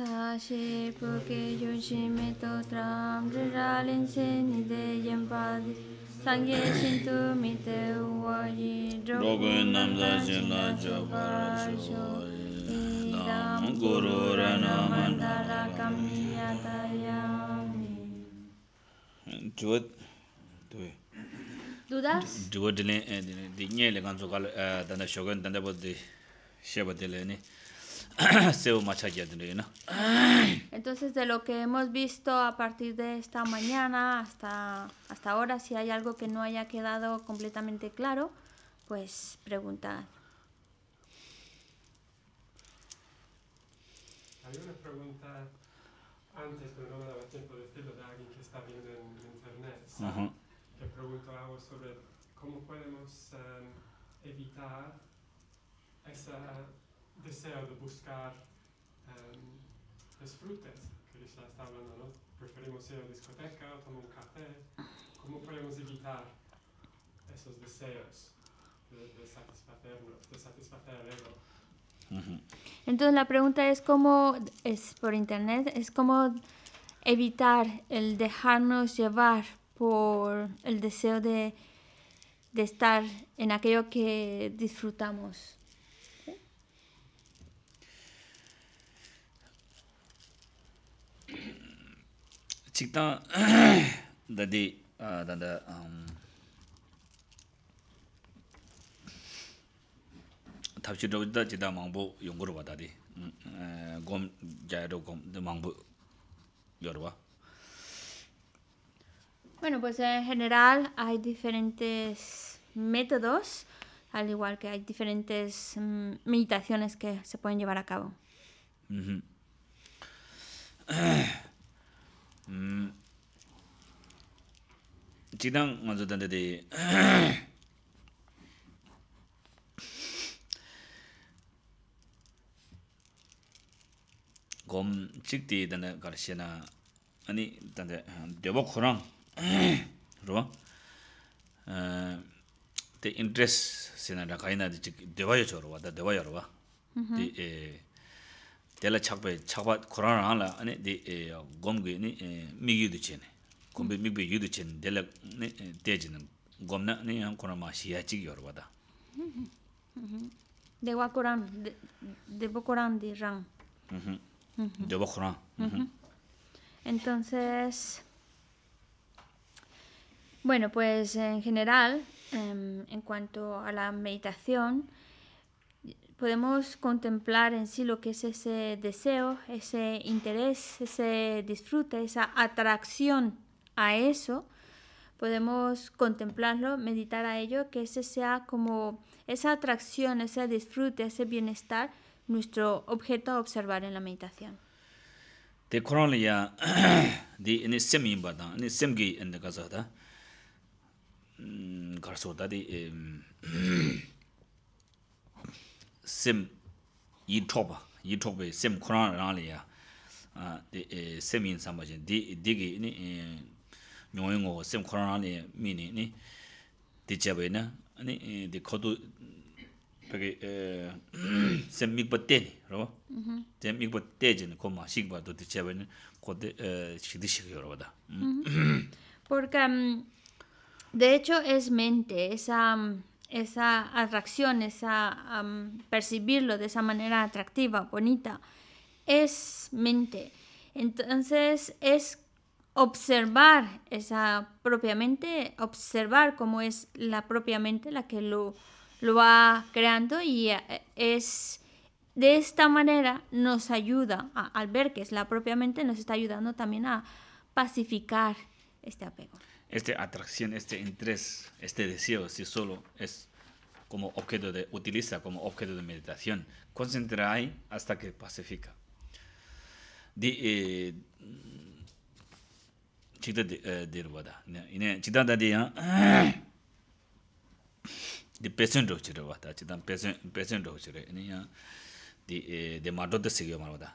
Sāshī pūkī yuṣī mī tu trāṁ rī rālīṃ sī nidhī yam pādhī Sāṅgī śintū mī te Entonces, de lo que hemos visto a partir de esta mañana hasta, hasta ahora, si hay algo que no haya quedado completamente claro, pues preguntad. Hay una pregunta antes, pero no me daba tiempo de decirlo, de alguien que está viendo en internet, que preguntó algo sobre cómo podemos em, evitar esa deseo de buscar um, em, disfrutes, que Krishna está hablando, ¿no? Preferimos ir a la discoteca, tomar un café. ¿Cómo podemos evitar esos deseos de, de satisfacernos, de satisfacer el Entonces la pregunta es cómo, es por internet, es cómo evitar el dejarnos llevar por el deseo de, de estar en aquello que disfrutamos. Bueno, pues en general hay diferentes métodos, al igual que hay diferentes mm, meditaciones que se pueden llevar a cabo. ምም ጂደን መንዘደን ደዴ gom ጽግቲ ደነ ገርሸና ኣኒ ተንደ ደቦ ክራን ሎ? ኤ ði intress tela chakpa chakpa Kurang e, e, e, rang la ane di gomgi ni yudu gombi migi yudu tela teji gomna ni yang Kurang maa shiya chigi yor wada dewa Kurang dewa Kurang rang dewa entonces bueno pues en general em, en cuanto a la meditación podemos contemplar en sí lo que es ese deseo, ese interés, ese disfrute, esa atracción a eso, podemos contemplarlo, meditar a ello, que ese sea como esa atracción, ese disfrute, ese bienestar, nuestro objeto a observar en la meditación. sim yi thoba yi thoba sim quran ra le ya a de e, sim in sam ba di di ni e, nyoy ngo sim quran ra le mi ni ni de che na ni e, de kho do pe ge sim mi te ni ro mhm sim mi te je ko ma sik ba do di che ba ni ko de shi di shi ro da mm. mm-hmm. porque de hecho es mente esa esa atracción, esa percibirlo de esa manera atractiva, bonita, es mente. Entonces es observar esa propia mente, observar cómo es la propia mente la que lo, va creando y eh, es de esta manera nos ayuda, al ver que es la propia mente, nos está ayudando también a pacificar este apego esta atracción, este interés, este deseo, si solo es como objeto de, utiliza como objeto de meditación, concentra ahí hasta que pacifica. De, eh, chita de eh, chidada de ah, de pesen rochire va ta chidan pesen pesen rochire ya ah, de eh, de mardo de sigyo marwa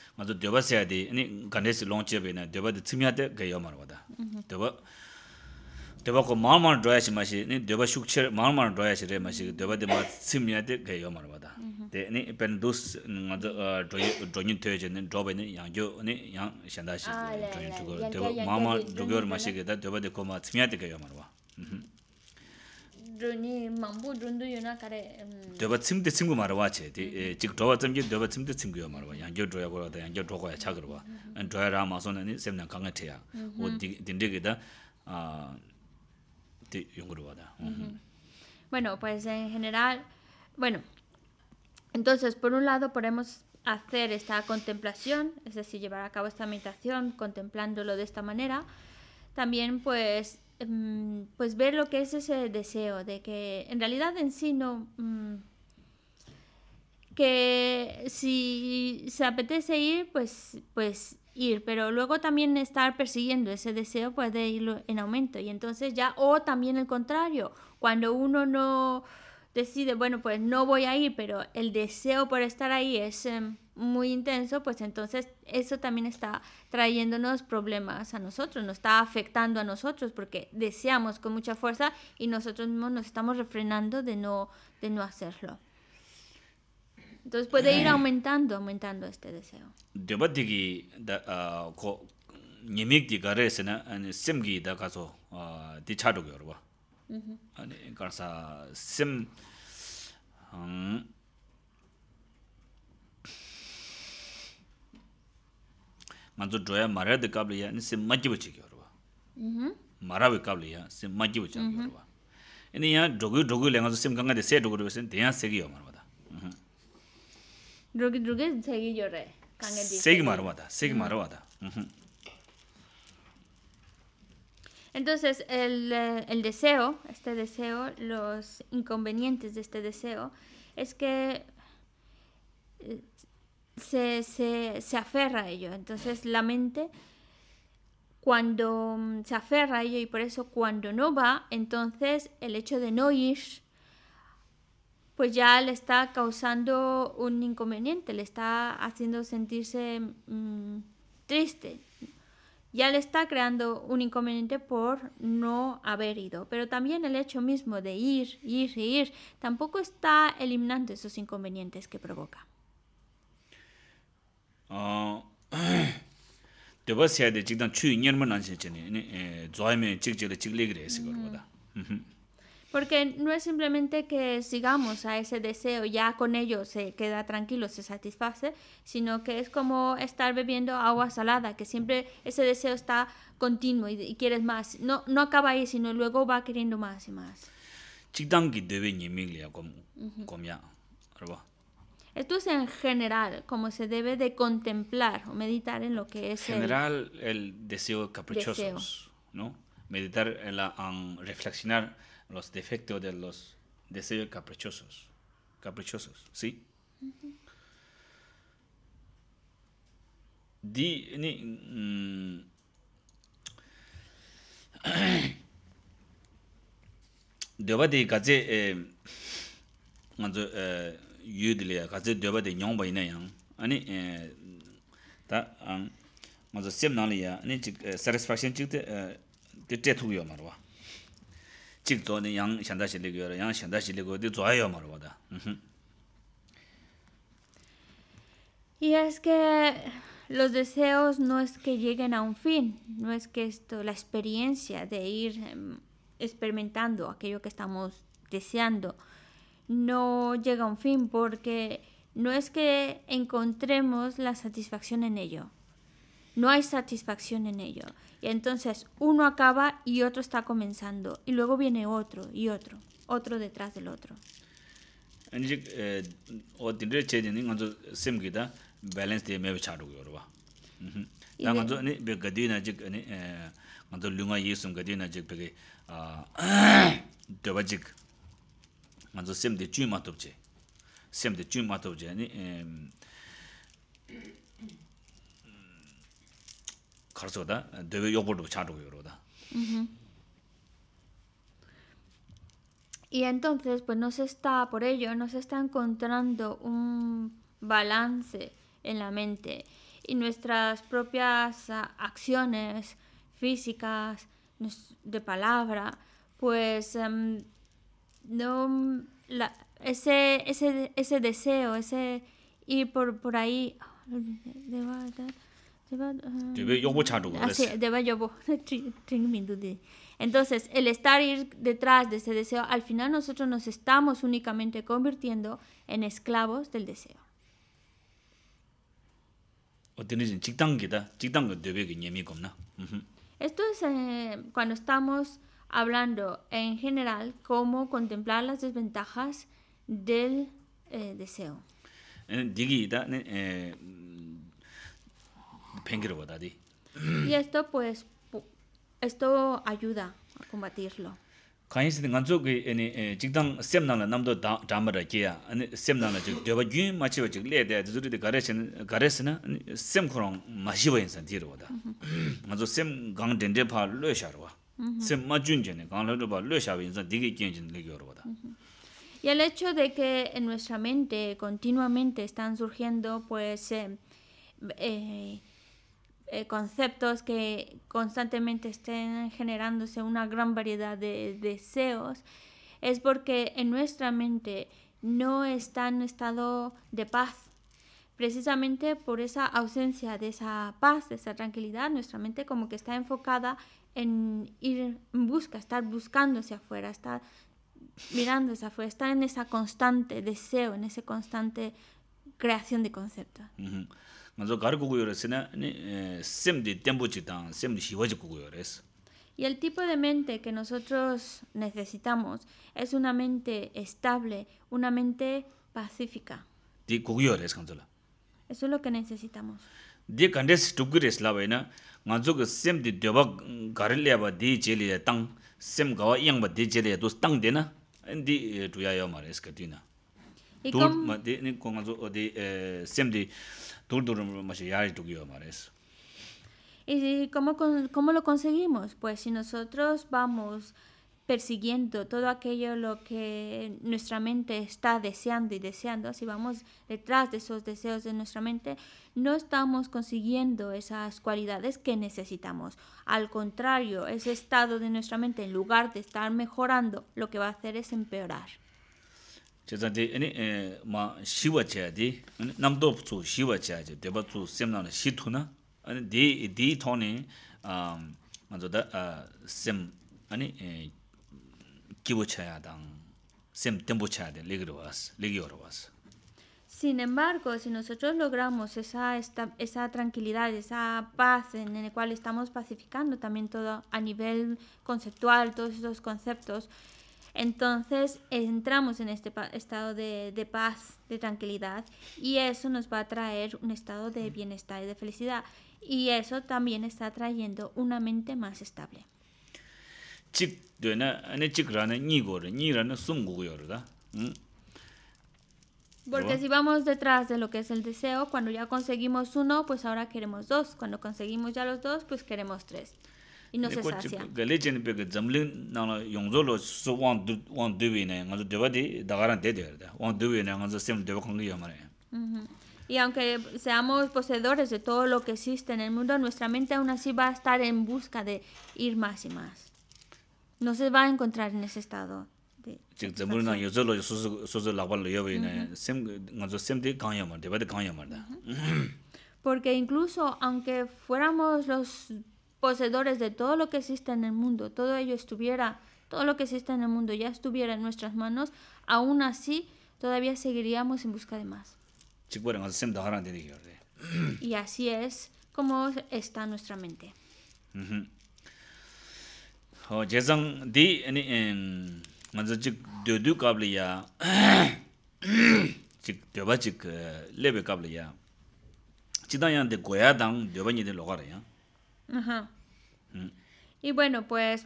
nga zo deba siya di, ini Ganesh longche bayi na deba di tsimiya di gaya yamar wada. Deba, deba ko maal maal dhwaya si maashi, ini deba shukche maal maal dhwaya si re maashi, deba di maa tsimiya di gaya yamar wada. De, ini ipen dus nga zo dhonyin tuyo che, dhoba ini yang jo, ini yang shanda si dhonyin ni mambu rundu yuna kare um, doba tsimde tsimgu marwa che chik eh, doba tsimge doba tsimde tsimgu yo marwa yangyo droya korwa da yangyo dhokwa ya chagirwa an ra ni semna kanga teya mm-hmm. o dindegi da ah, di yungurwa da mm-hmm. Mm-hmm. bueno pues en general bueno entonces por un lado podemos hacer esta contemplación es decir llevar a cabo esta meditación contemplándolo de esta manera también pues Em, pues ver lo que es ese deseo, de que en realidad en sí no... Mm, que si se apetece ir, pues, pues ir, pero luego también estar persiguiendo ese deseo puede ir en aumento y entonces ya, o también el contrario, cuando uno no decide, bueno, pues no voy a ir, pero el deseo por estar ahí es... Em, muy intenso, pues entonces eso también está trayéndonos problemas a nosotros, nos está afectando a nosotros porque deseamos con mucha fuerza y nosotros mismos nos estamos refrenando de no, de no hacerlo. Entonces puede ir eh. aumentando, aumentando este deseo. Uh ah, -huh. ngāzu dhōyā mārāyā dhī kāpli yā, nī sī mācchī bachī kia wā. Mārāyā dhī kāpli yā, sī mācchī bachī kia wā. Nī yā dhōgī dhōgī lé ngāzu sīm kāngā dhī sē dhōgī dhōgī sī, Entonces, el, el deseo, este deseo, los inconvenientes de este deseo, es que se, aferra a ello. Entonces la mente cuando mm, se aferra a ello y por eso cuando no va, entonces el hecho de no ir, pues ya le está causando un inconveniente, le está haciendo sentirse mm, triste, ya le está creando un inconveniente por no haber ido. Pero también el hecho mismo de ir, ir, ir, tampoco está eliminando esos inconvenientes que provoca. Porque no es simplemente que sigamos a ese deseo, ya con ello se queda tranquilo, se satisface, sino que es como estar bebiendo agua salada, que siempre ese deseo está continuo y, quieres más. No, no acaba ahí, sino luego va queriendo más y más. Chikdaan ki ya como ya, esto es en general, como se debe de contemplar o meditar en lo que es... En general, el, deseo caprichoso, ¿no? Meditar en la, reflexionar los defectos de los deseos caprichosos. Caprichosos, ¿sí? Uh mm, eh, -huh yudile gazi dyoba de nyongba ina yang ani ta mazo sem nangli ya ani chik satisfaction chik de te tu yo marwa chik zo ni yang shanda shili go yang shanda shili go de zo yo marwa da y es que los deseos no es que lleguen a un fin no es que esto la experiencia de ir em, experimentando aquello que estamos deseando no llega a un fin porque no es que encontremos la satisfacción en ello. No hay satisfacción en ello. Y entonces uno acaba y otro está comenzando. Y luego viene otro y otro, otro detrás del otro. ngazu sem de chuin sem de chuin eh tup da debe yobol du chadu Y entonces, pues no se está, por ello, no se está encontrando un balance en la mente y nuestras propias acciones físicas, de palabra, pues em, no la, ese, ese, ese deseo, ese ir por, por ahí. Entonces, el estar ir detrás de ese deseo, al final nosotros nos estamos únicamente convirtiendo en esclavos del deseo. Esto es eh, cuando estamos hablando en general cómo contemplar las desventajas del eh, deseo. Eh, y esto pues esto ayuda a combatirlo. Y el hecho de que en nuestra mente continuamente están surgiendo pues eh, eh, eh, conceptos que constantemente estén generándose una gran variedad de deseos, es porque en nuestra mente no está en estado de paz. Precisamente por esa ausencia de esa paz, de esa tranquilidad, nuestra mente como que está enfocada en ir en busca, estar buscando hacia afuera, estar mirando hacia afuera, estar en esa constante deseo, en esa constante creación de conceptos. Y el tipo de mente que nosotros necesitamos es una mente estable, una mente pacífica. Eso es lo que necesitamos. दे कंडेस टु गुरेस लाबैन ngajuk sem di debug garle ba di cheli tang sem gawa wa yang ba di cheli do tang de na di tuya ya yo mar es ka ti na ikom ma de ni ko ngajuk odi sem di dur dur ma ji yai tu gyo mar es y como como lo conseguimos pues si nosotros vamos persiguiendo todo aquello lo que nuestra mente está deseando y deseando, si vamos detrás de esos deseos de nuestra mente, no estamos consiguiendo esas cualidades que necesitamos. Al contrario, ese estado de nuestra mente, en lugar de estar mejorando, lo que va a hacer es empeorar. Sin embargo, si nosotros logramos esa, esa tranquilidad, esa paz en, en el cual estamos pacificando también todo a nivel conceptual, todos esos conceptos, entonces entramos en este estado de, paz, de tranquilidad, y eso nos va a traer un estado de bienestar y de felicidad. Y eso también está trayendo una mente más estable. Mm. Porque si vamos detrás de lo que es el deseo, cuando ya conseguimos uno, pues ahora queremos dos. Cuando conseguimos ya los dos, pues queremos tres. Y no se sacia. Y aunque seamos poseedores de todo lo que existe en el mundo, nuestra mente aún así va a estar en busca de ir más y más no se va a encontrar en ese estado. de... Porque incluso aunque fuéramos los poseedores de todo lo que existe en el mundo, todo ello estuviera, todo lo que existe en el mundo ya estuviera en nuestras manos, aún así todavía seguiríamos en busca de más. Y así es como está nuestra mente y bueno pues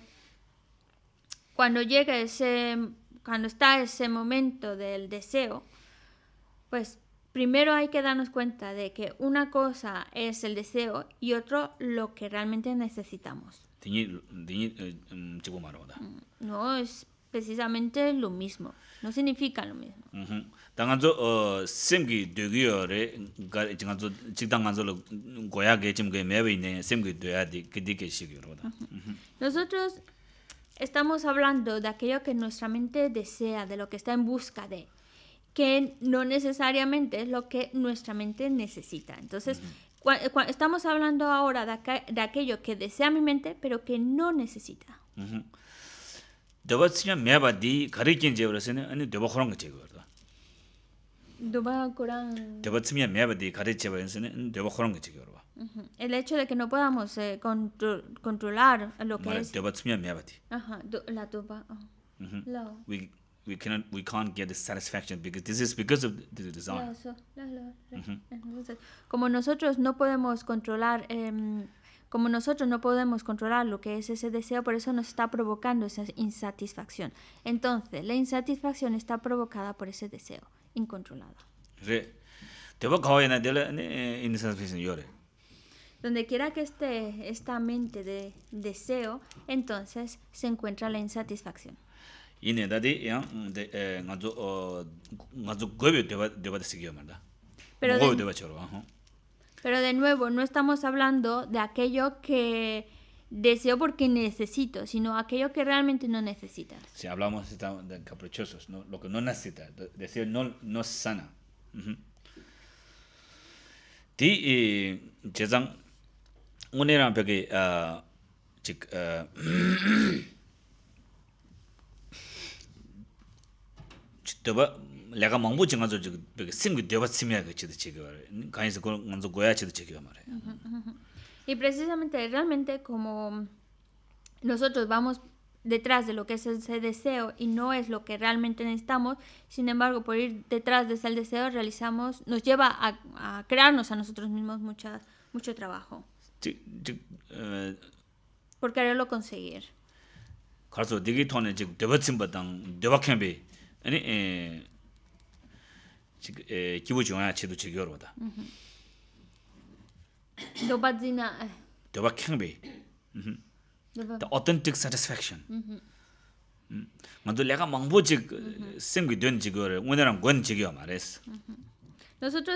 cuando llega ese cuando está ese momento del deseo pues primero hay que darnos cuenta de que una cosa es el deseo y otro lo que realmente necesitamos eh, mm, mm, no, es precisamente lo mismo. No significa lo mismo. Eh, Nosotros estamos hablando de aquello que nuestra mente desea, de lo que está en busca de que no necesariamente es lo que nuestra mente necesita. Entonces, eh, estamos hablando ahora de, aquello que desea mi mente, pero que no necesita. El hecho de que no podamos eh, controlar lo que es we can't get the satisfaction because this is because of the como nosotros no podemos controlar em, como nosotros no podemos controlar lo que es ese deseo, por eso nos está provocando esa insatisfacción. Entonces, la insatisfacción está provocada por ese deseo incontrolado. Eh, eh, sí. Donde quiera que esté esta mente de deseo, entonces se encuentra la insatisfacción. Pero de nuevo, no estamos hablando de aquello que deseo porque necesito, sino aquello que realmente no necesitas. Si hablamos de caprichosos, lo que no necesitas, decir no, no sana. Ti, Chezang, un era un Y precisamente realmente como nosotros vamos detrás de lo que es ese deseo y no es lo que realmente necesitamos, sin embargo, por ir detrás de ese deseo realizamos nos lleva a, crearnos a nosotros mismos mucho trabajo. Eh, por quererlo conseguir. Nosotros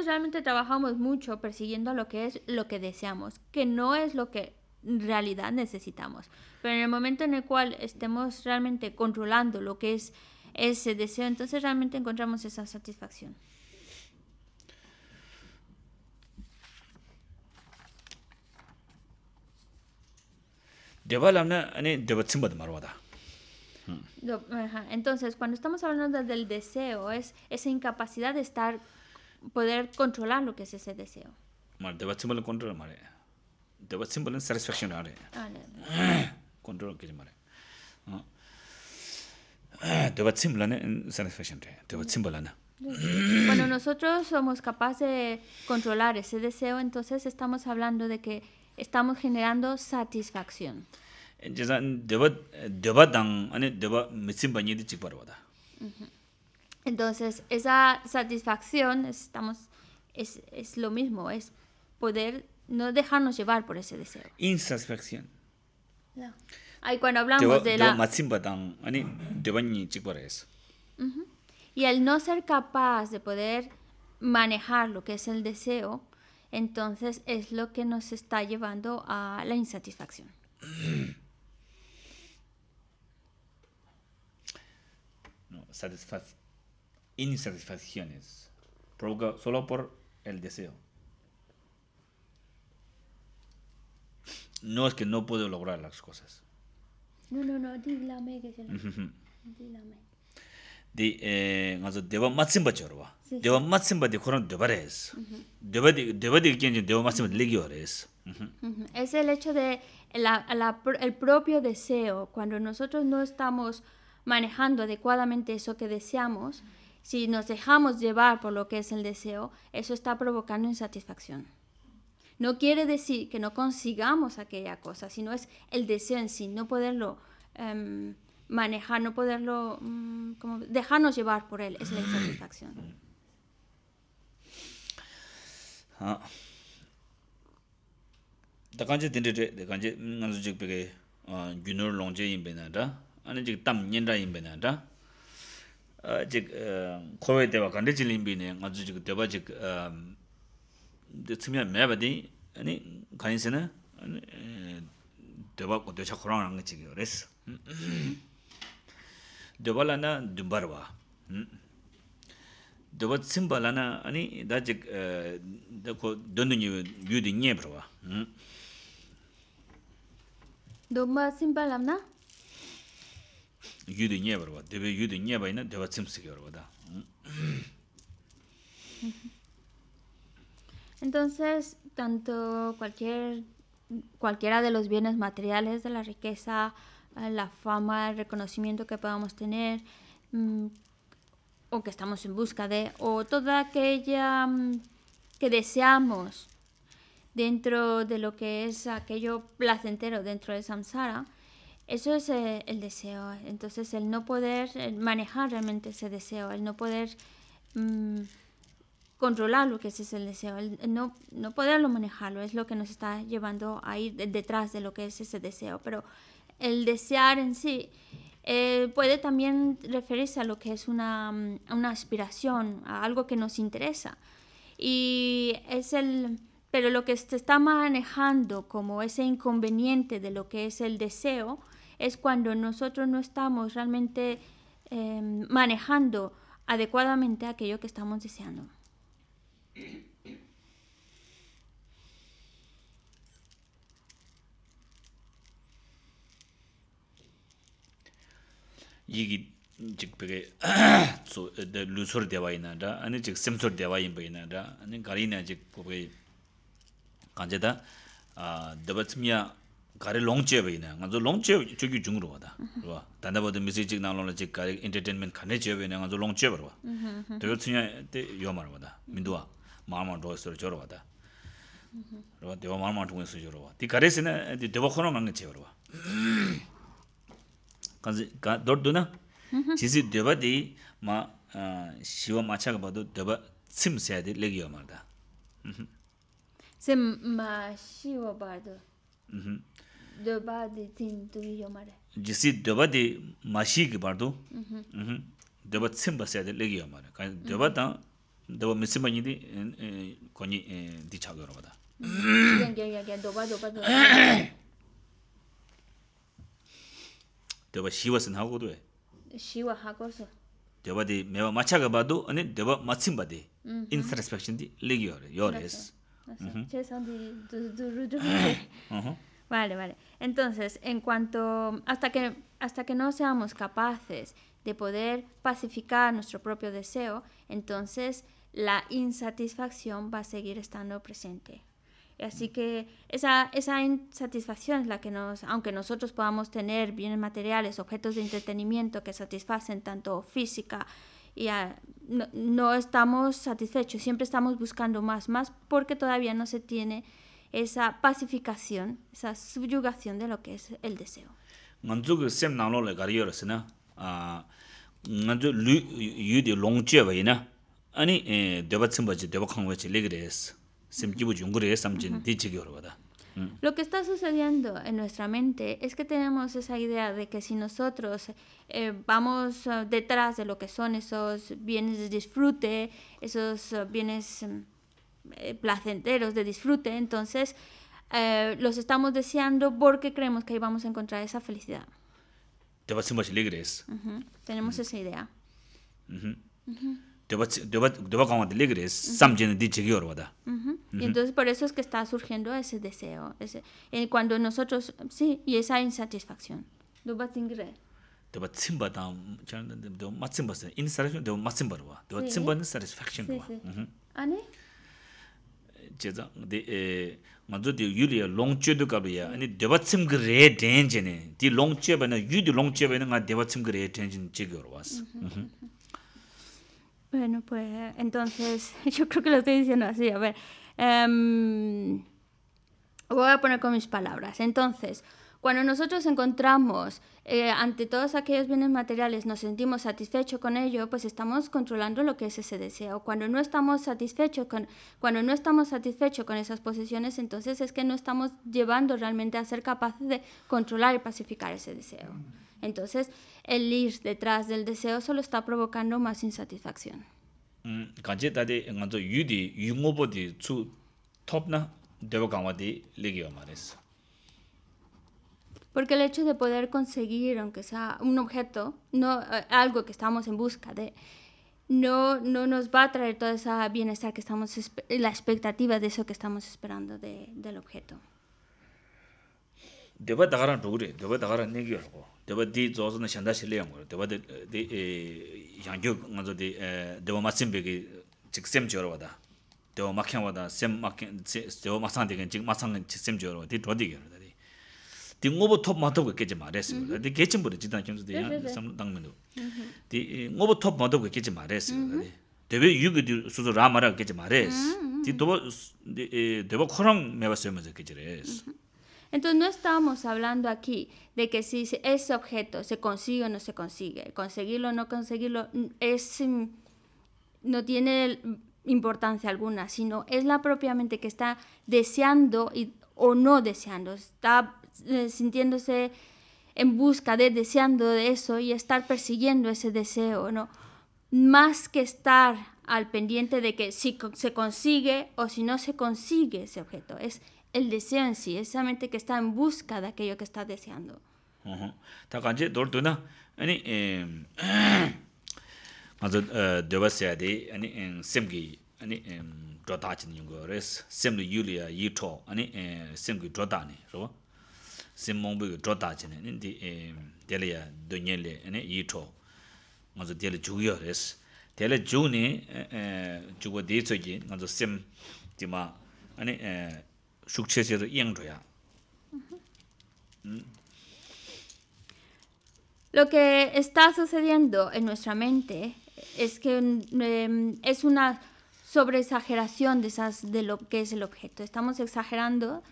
realmente trabajamos mucho persiguiendo lo que es lo que deseamos, que no es lo que en realidad necesitamos. Pero en el momento en el cual estemos realmente controlando lo que es ese deseo, entonces realmente encontramos esa satisfacción. Entonces, cuando estamos hablando del deseo, es esa incapacidad de estar, poder controlar lo que es ese deseo. control Ah, ¿eh? bueno Cuando nosotros somos capaces de controlar ese deseo, entonces estamos hablando de que estamos generando satisfacción. Entonces, esa satisfacción estamos, es, es lo mismo, es poder no dejarnos llevar por ese deseo. Insatisfacción. Ay, cuando hablamos de la... Y el no ser capaz de poder manejar lo que es el deseo, entonces es lo que nos está llevando a la insatisfacción. No, insatisfacciones. Provoca solo por el deseo. No es que no puedo lograr las cosas. No, no, no, que es el hecho de el propio deseo cuando nosotros no estamos manejando adecuadamente eso que deseamos si nos dejamos llevar por lo que es el deseo eso está provocando insatisfacción no quiere decir que no consigamos aquella cosa, sino es el deseo en sí, no poderlo em, manejar, no poderlo mm, como dejarnos llevar por él, es la insatisfacción. Ah. Da kanche de tre, da kanche nganzu chik peke gyunur longche yinpe na da, ane chik tam nyenra el na de la korwe dewa kante chil yinpe ne nganzu tsumiyaa mayabadi, 아니 kaayinsi 아니 ani, dewa ko dewa cha khurang ranga chigiyo res. Dewa la na dumbarwa. Dewa tsimba la na, ani, da jik, da ko dondo nyo yu di nye barwa. Dumba tsimba la na? da. Entonces, tanto cualquier, cualquiera de los bienes materiales, de la riqueza, eh, la fama, el reconocimiento que podamos tener, mm, o que estamos en busca de, o toda aquella mm, que deseamos dentro de lo que es aquello placentero dentro de samsara, eso es eh, el deseo. Entonces, el no poder manejar realmente ese deseo, el no poder mm, controlar lo que es el deseo, no, no poderlo manejarlo, es lo que nos está llevando a ir detrás de lo que es ese deseo. Pero el desear en sí eh, puede también referirse a lo que es mm, una, aspiración, a algo que nos interesa. Y es el, pero lo que se está manejando como ese inconveniente de lo que es el deseo es cuando nosotros no estamos realmente em, manejando adecuadamente aquello que estamos deseando. 이기 즉 그게 소 루소르 대와이나다 아니 즉 심소르 대와인 바이나다 아니 가리나 즉 그게 간제다 아 더버츠미야 가리 롱체 바이나 간조 롱체 저기 중으로 가다 그와 단다버드 메시지 나올로 즉 가리 엔터테인먼트 간에 제베나 간조 롱체 버와 더버츠미야 때요 말보다 민두아 maa maa tuwaa suru juu rua taa rua dewa maa maa tuwaa suru juu rua ti karee si naa di dewa khu rua maangii chi u rua kaanzi kaan dhort du naa jisi dewa di maa shiwa maachaa ka bhaadu dewa tsim saa debo mīsī mañi dī koñi dī chāgu yorwa dā. dāwa shīwa sī nāgu duwa? shīwa hāgu sō. dāwa dī mēwa machāga bādu, anī dāwa de bādi, mm-hmm. introspection dī līgi yorwa, yorwa Che son uh-huh. Vale, vale. Entonces, en cuanto hasta que hasta que no seamos capaces de poder pacificar nuestro propio deseo, entonces la insatisfacción va a seguir estando presente. Así mm. que esa, insatisfacción es la que nos, aunque nosotros podamos tener bienes materiales, objetos de entretenimiento que satisfacen tanto física y no, no, estamos satisfechos, siempre estamos buscando más, más porque todavía no se tiene esa pacificación, esa subyugación de lo que es el deseo. Lo que está sucediendo en nuestra mente es que tenemos esa idea de que si nosotros eh, vamos eh, detrás de lo que son esos bienes de disfrute, esos eh, bienes mm, placenteros de disfrute, entonces los estamos deseando porque creemos que ahí vamos a encontrar esa felicidad. Te vas a Tenemos esa idea. debate debate debate debate como de ligres samjene de chigior wada mm-hmm. mm-hmm. entonces por eso es que está surgiendo ese deseo ese en eh, cuando nosotros sí y esa insatisfacción debate debate simba de de más simba en serio de más simba wa de simba de satisfacción wa ani je de eh mazo de yuli long che de kabia ani debate sim gre de jene de long che bana yu de long che bana debate sim gre de jene chigior was Bueno, pues entonces yo creo que lo estoy diciendo así. A ver, em, voy a poner con mis palabras. Entonces, cuando nosotros encontramos eh, ante todos aquellos bienes materiales, nos sentimos satisfechos con ello, pues estamos controlando lo que es ese deseo. Cuando no estamos satisfechos con, cuando no estamos satisfechos con esas posesiones, entonces es que no estamos llevando realmente a ser capaces de controlar y pacificar ese deseo. Entonces, el ir detrás del deseo solo está provocando más insatisfacción. Porque el hecho de poder conseguir, aunque sea un objeto, no eh, algo que estamos en busca de, no, no nos va a traer toda esa bienestar que estamos, la expectativa de eso que estamos esperando del objeto. Deba di zozo na shanda shile ya ngoro, deba di yangyo nga zo di e, e, deba masimbegi chik sem chiyo rwa da. Deba makhyang wada, deba masang degen chik masang chik sem chiyo rwa, di dhwadi kiyo rwa dadi. Di ngobo top matob ka kechi maa resi di di mm-hmm. mm-hmm. Di e, ngobo raa mara Di mewa Entonces no estamos hablando aquí de que si ese objeto se consigue o no se consigue, conseguirlo o no conseguirlo mm, es, mm, no tiene mm, importancia alguna, sino es la propia mente que está deseando o no deseando, está eh, sintiéndose en busca de deseando de eso y estar persiguiendo ese deseo, ¿no? Más que estar al pendiente de que si se consigue o si no se consigue ese objeto. Es el deseo en sí es solamente que está en busca de aquello que está deseando ta kanje dor du na ani em maz eh, de dewasya de ani sib gi ani em dor ta chin res sem le yul ya to ani singi dor ta ne sem mong bu dor ta chin ni de le du nye le ani y to maz de le juk res de le ju ne eh, eh, ju wa de choge maz sem ti ma ani Lo que está sucediendo en nuestra mente es que em, em, es una sobreexageración de, esas, de lo que es el objeto. Estamos exagerando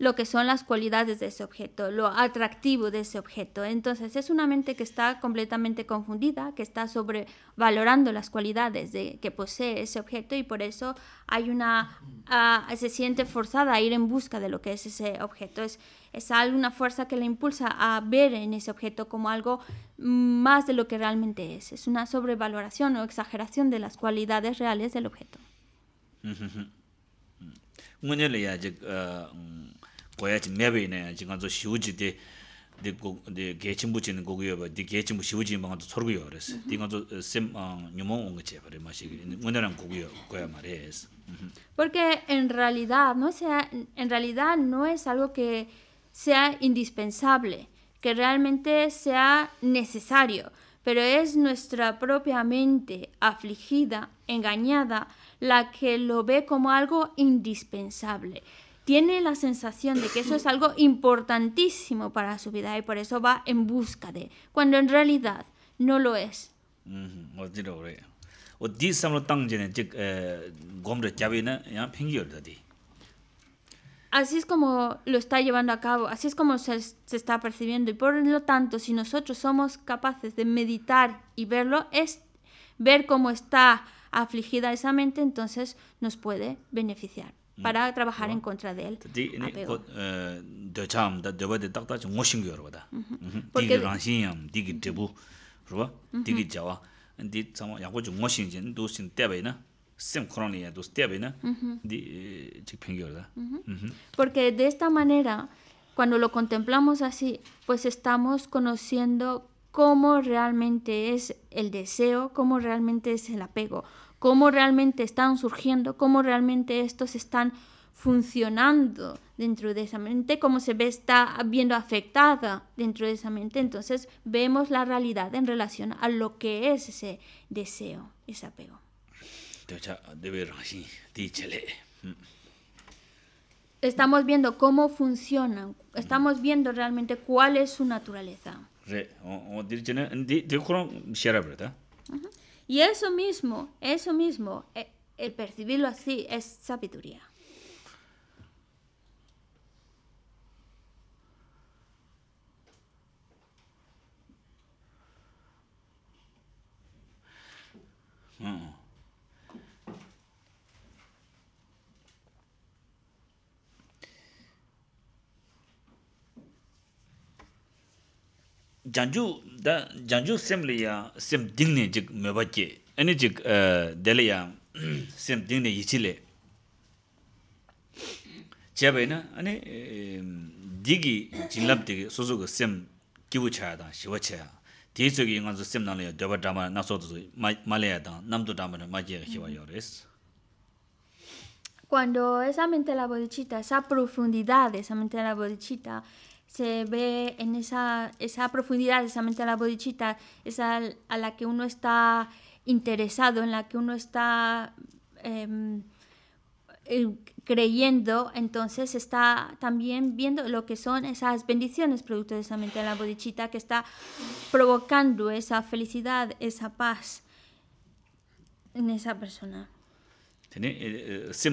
lo que son las cualidades de ese objeto, lo atractivo de ese objeto. Entonces es una mente que está completamente confundida, que está sobrevalorando las cualidades de, que posee ese objeto y por eso hay una, ah, se siente forzada a ir en busca de lo que es ese objeto. Es, es alguna fuerza que le impulsa a ver en ese objeto como algo más de lo que realmente es. Es una sobrevaloración o exageración de las cualidades reales del objeto. Mm. Eh, porque en realidad no sea en realidad no es algo que sea indispensable que realmente sea necesario pero es nuestra propia mente afligida engañada la que lo ve como algo indispensable tiene la sensación de que eso es algo importantísimo para su vida y por eso va en busca de, cuando en realidad no lo es. Mm-hmm. Así es como lo está llevando a cabo, así es como se, se, está percibiendo y por lo tanto si nosotros somos capaces de meditar y verlo, es ver cómo está afligida esa mente, entonces nos puede beneficiar. Mm. para trabajar en contra de él. Porque de esta manera, cuando lo contemplamos así, pues estamos conociendo cómo realmente es el deseo, cómo realmente es el apego cómo realmente están surgiendo, cómo realmente estos están funcionando dentro de esa mente, cómo se ve está viendo afectada dentro de esa mente. Entonces vemos la realidad en relación a lo que es ese deseo, ese apego. Estamos viendo cómo funcionan, mm. estamos viendo realmente cuál es su naturaleza. Uh verdad. Y eso mismo, eso mismo, eh, el, percibirlo así es sabiduría. Mm. janju da janju assembly ya sim ding ne jig me ba ke ani jig eh, dele ya sim ding ne yichi le che ba na ani digi jilab de so so sim ki bu cuando esa mente la bodichita esa profundidad esa mente la bodichita se ve en esa, esa profundidad, esa mente a la bodichita, esa a la que uno está interesado, en la que uno está em, eh, creyendo, entonces está también viendo lo que son esas bendiciones producto de esa mente a la bodichita que está provocando esa felicidad, esa paz en esa persona. E, e, su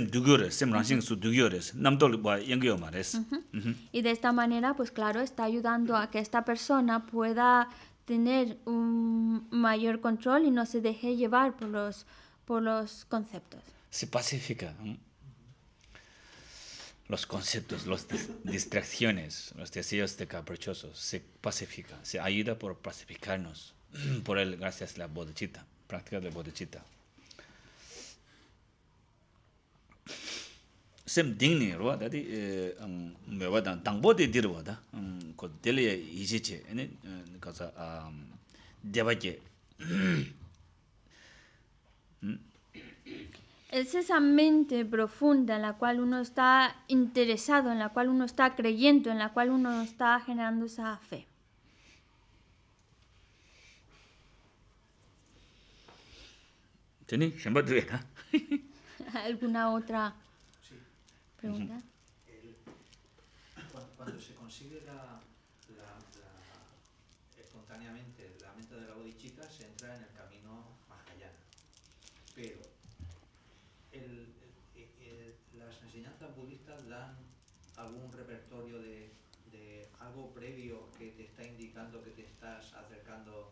Y de esta manera, pues claro, está ayudando a que esta persona pueda tener un mayor control y no se deje llevar por los, por los conceptos. Se pacifica. Los conceptos, las distracciones, los deseos de caprichosos, se pacifica, se ayuda por pacificarnos por el, gracias a la bodhichitta, práctica de bodhichitta. Es esa mente profunda en la cual uno está interesado, en la cual uno está creyendo, en la cual uno está generando esa fe. ¿Tení? ¿Alguna otra Pregunta. cuando, se consigue la, espontáneamente la mente de la bodichita, se entra en el camino Mahayana. Pero las enseñanzas budistas dan algún repertorio de, algo previo que te está indicando que te estás acercando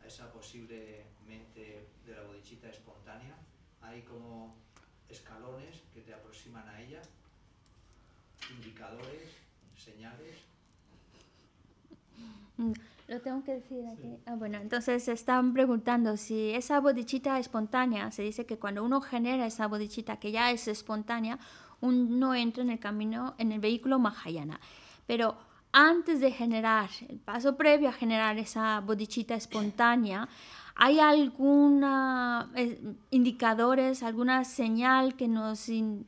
a esa posible mente de la bodichita espontánea. Hay como escalones que te aproximan a ella indicadores, señales. Mm, lo tengo que decir aquí. Ah, bueno, entonces están preguntando si esa bodichita espontánea, se dice que cuando uno genera esa bodichita que ya es espontánea, uno entra en el camino, en el vehículo Mahayana. Pero antes de generar, el paso previo a generar esa bodichita espontánea, ¿Hay alguna indicador, eh, indicadores, alguna señal que nos,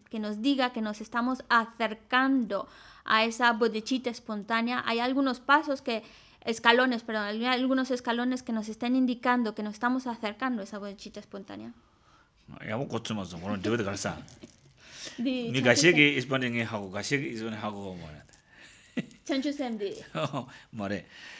que nos diga que nos estamos acercando a esa bodechita espontánea? ¿Hay algunos pasos que escalones, perdón, hay algunos escalones que nos estén indicando que nos estamos acercando a esa bodechita espontánea?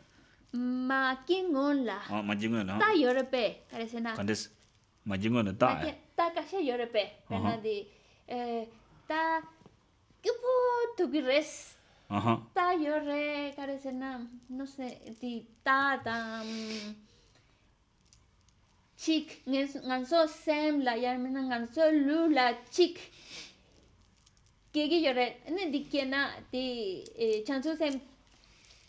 Ma kingon la. Ah, ma jingon la. Ta yorepe, parece na. Kandes. Ma jingon la ta. Ma ta pe yorepe, nadi. Eh, ta kipo tugires. Aha. Ta yore, parece na. No sé, ti ta ta. Chik, nganso sem la yarmen nganso lu la chik. Kegi yore, ne dikena ti chanso sem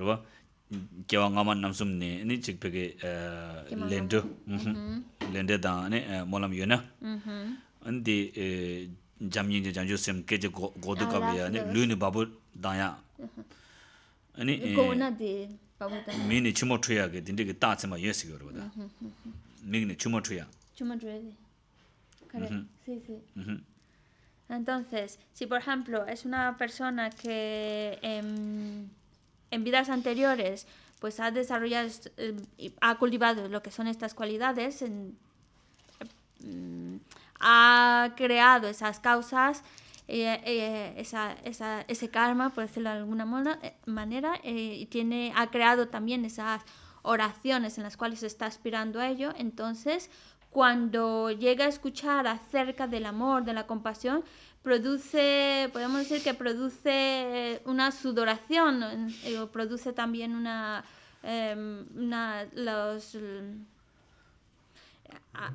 rūwa kiawa ngāma nāmsum nī, nī chik pīki lindu, lindu dāng nī mōlam yu nā, nī jam yīng ya, nī lū nī bābu dāng ya, nī mī nī chūmo tuyā kī, dīndi kī tā tsima yu sī kio rūwa dā, mī nī chūmo tuyā. Chūmo kare, sī sī. Entonces, si por ejemplo, es una persona que... Eh, en vidas anteriores pues ha desarrollado, em, ha cultivado lo que son estas cualidades, mm, ha creado esas causas, eh, eh, ese karma, por decirlo de alguna eh, manera, y tiene, ha creado también esas oraciones en las cuales está aspirando a ello, entonces cuando llega a escuchar acerca del amor, de la compasión, produce, podemos decir que produce una sudoración, eh, produce también una, em,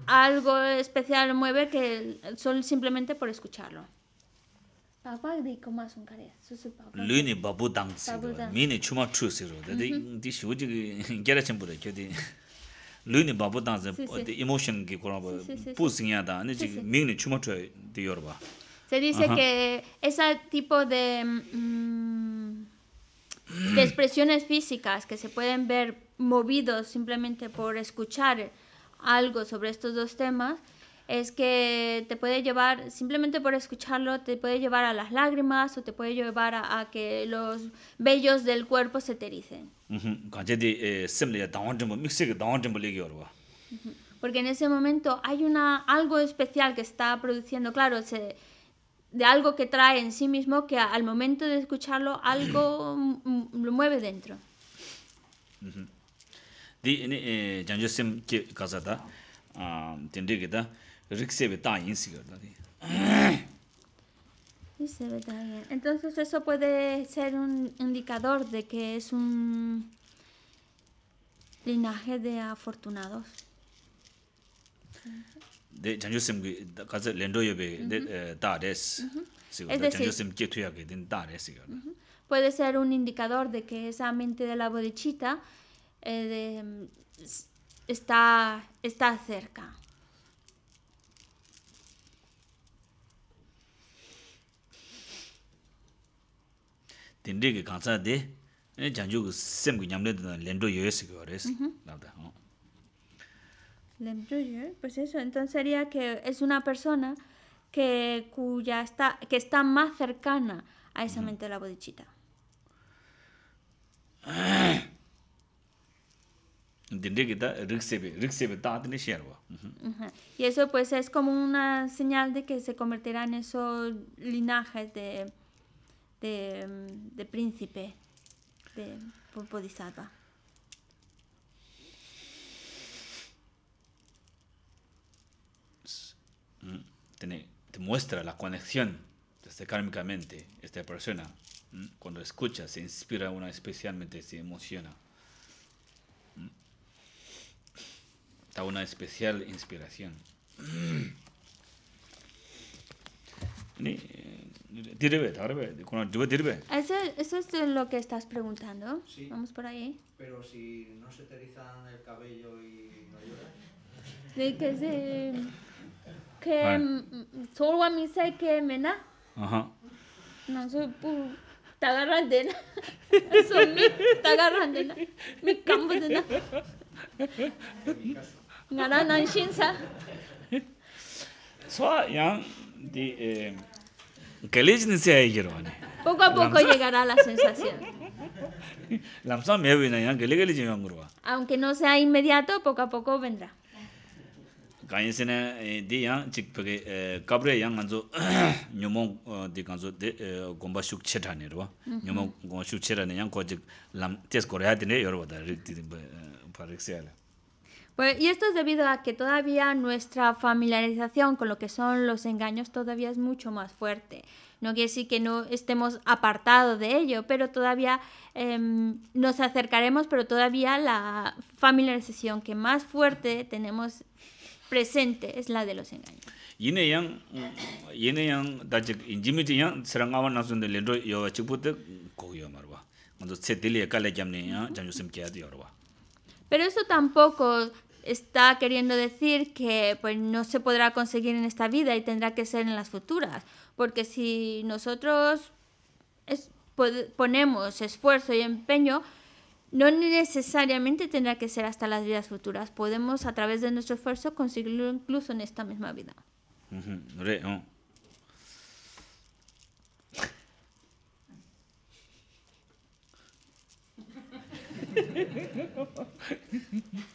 algo especial mueve que son simplemente por escucharlo se dice que ese tipo mm, de expresiones físicas que se pueden ver movidos simplemente por escuchar algo sobre estos dos temas es que te puede llevar, simplemente por escucharlo, te puede llevar a las lágrimas o te puede llevar a, que los vellos del cuerpo se te Porque en ese momento hay una, algo especial que está produciendo, claro, de algo que trae en sí mismo que al momento de escucharlo algo lo mueve dentro. Di, yo casa entonces eso puede ser un indicador de que es un linaje de afortunados. De lendo Es puede ser un indicador de que esa mente de la bodichita eh, está, está cerca. tenri que cansar de janju ki sem ki lento dana ese que si kiwa res. Lendro yoye, pues eso, entonces sería que es una persona que, cuya está, que está más cercana a esa mente de la bodichita. Ah. Y eso pues es como una señal de que se convertirán esos linajes de, de, príncipe, de bodhisattva. Mm, te, muestra la conexión desde kármicamente esta persona. Mm, cuando escucha, se inspira una especialmente, se emociona. Mm. Da una especial inspiración. ¿Eso, ¿Eso es lo que estás preguntando? Sí. Vamos por ahí. Pero si no se te rizan el cabello y no lloran. De que se... Que... Solo a mí sé que me na. Ajá. No soy... Te agarran de Son mi... Te agarran de Mi campo de nada. Nada mi shinsa. So, yang... di Eh, que se dicen ese Poco a poco llegará la sensación. Lamsa me ve na yang gele gele jin ngurwa. Aunque no sea inmediato, poco a poco vendrá. Gañe na, di yang chik pge kabre yang anzo nyomo di kanzo de gomba shuk chetane rwa. Nyomo gomba shuk chetane yang ko chik lam tes korea dine yorwa da rik di Pues, y esto es debido a que todavía nuestra familiarización con lo que son los engaños todavía es mucho más fuerte. No quiere decir que no estemos apartados de ello, pero todavía em, nos acercaremos, pero todavía la familiarización que más fuerte tenemos presente es la de los engaños. Pero eso tampoco está queriendo decir que pues no se podrá conseguir en esta vida y tendrá que ser en las futuras, porque si nosotros pues, ponemos esfuerzo y empeño, no necesariamente tendrá que ser hasta las vidas futuras. Podemos a través de nuestro esfuerzo conseguirlo incluso en esta misma vida. Oh.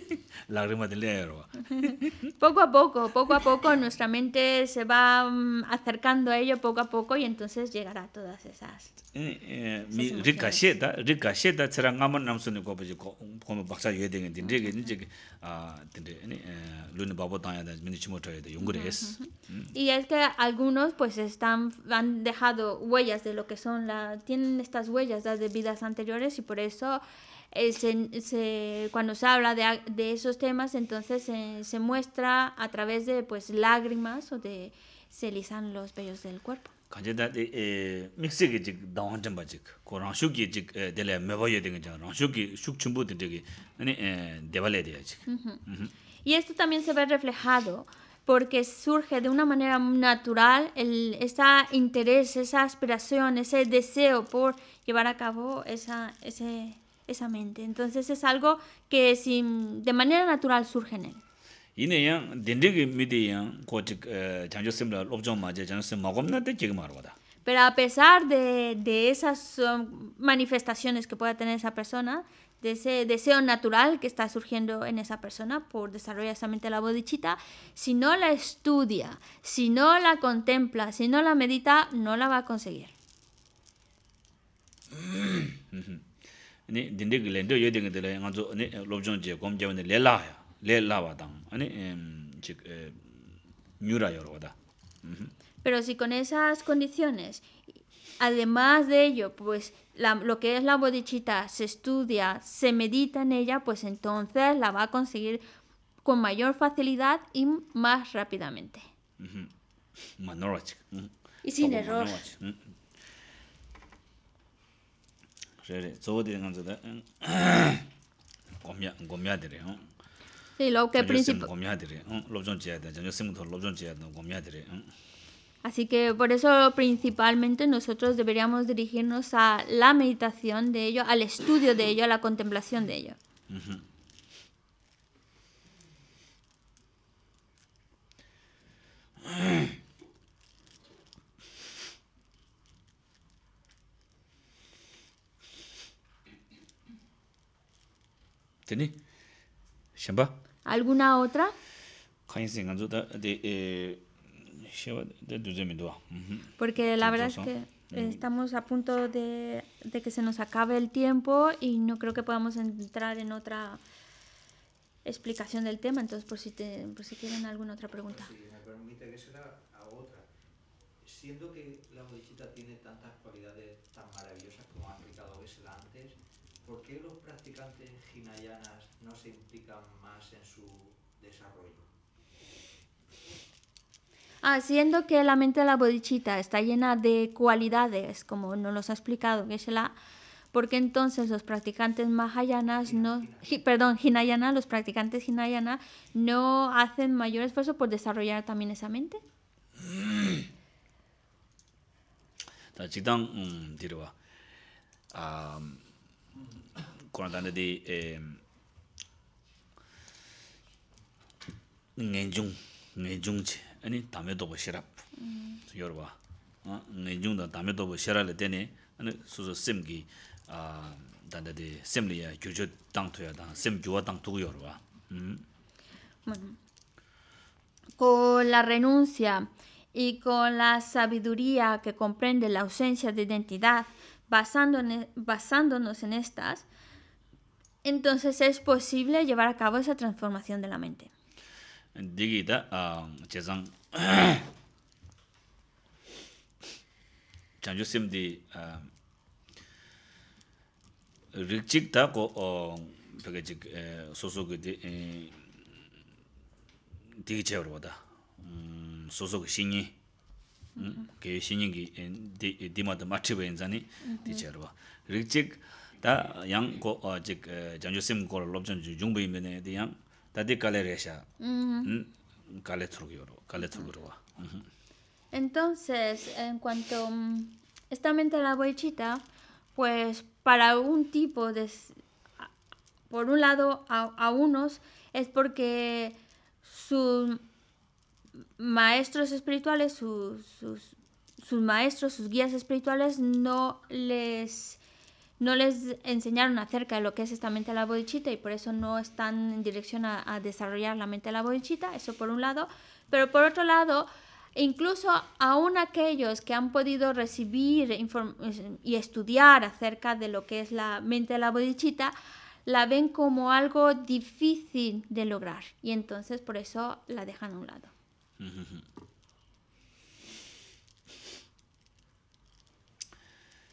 lágrimas del héroe. poco a poco, poco a poco, nuestra mente se va mm, acercando a ello poco a poco y entonces llegará a todas esas. Y es que algunos pues están han dejado huellas de lo que son la tienen estas huellas de vidas anteriores y por eso cuando se habla de, esos temas, entonces se muestra a través de pues lágrimas o de se lisan los vellos del cuerpo. y esto también se ve reflejado porque surge de una manera natural el, ese interés, esa aspiración, ese deseo por llevar a cabo esa, ese esa mente. Entonces es algo que de manera natural surge en él. Pero a pesar de, esas um, manifestaciones que pueda tener esa persona, de ese deseo natural que está surgiendo en esa persona por desarrollar esa mente la bodichita, si no la estudia, si no la contempla, si no la medita, no la va a conseguir. Pero si con esas condiciones, además de ello, pues lo que es la bodichita se estudia, se medita en ella, pues entonces la va a conseguir con mayor facilidad y más rápidamente. Y sin error. Sí, lo que Así que por eso principalmente nosotros deberíamos dirigirnos a la meditación de ello, al estudio de ello, a la contemplación de ello. ¿Alguna otra? Porque la verdad es que estamos a punto de, que se nos acabe el tiempo y no creo que podamos entrar en otra explicación del tema, entonces por si, por si quieren alguna otra pregunta. Si me permite que otra. Siendo que la modicita tiene tantas cualidades tan maravillosas como ha explicado Bessel antes, ¿por qué los practicantes hinayanas no se implican más en su desarrollo? Haciendo ah, que la mente de la bodichita está llena de cualidades, como nos los ha explicado Geshe-la, porque entonces los practicantes mahayanas no, perdón, hinayana, los practicantes hinayana no hacen mayor esfuerzo por desarrollar también esa mente. con la renuncia y con la sabiduría que comprende la ausencia de identidad, e, basándonos en estas, entonces es posible llevar a cabo esa transformación de la mente. Ah, chanchu simdi ah, rikchik ta ko peke chik soso ko di digi che warwa da soso ki shinyi ke di ma da matriba di entonces, en cuanto mm, esta mente de la bolchita, pues para un tipo de por un lado a, a unos es porque sus maestros espirituales, sus, sus, sus maestros, sus guías espirituales no les no les enseñaron acerca de lo que es esta mente de la bodichita y por eso no están en dirección a, desarrollar la mente de la bodichita, eso por un lado. Pero por otro lado, incluso aún aquellos que han podido recibir y estudiar acerca de lo que es la mente de la bodichita, la ven como algo difícil de lograr y entonces por eso la dejan a un lado.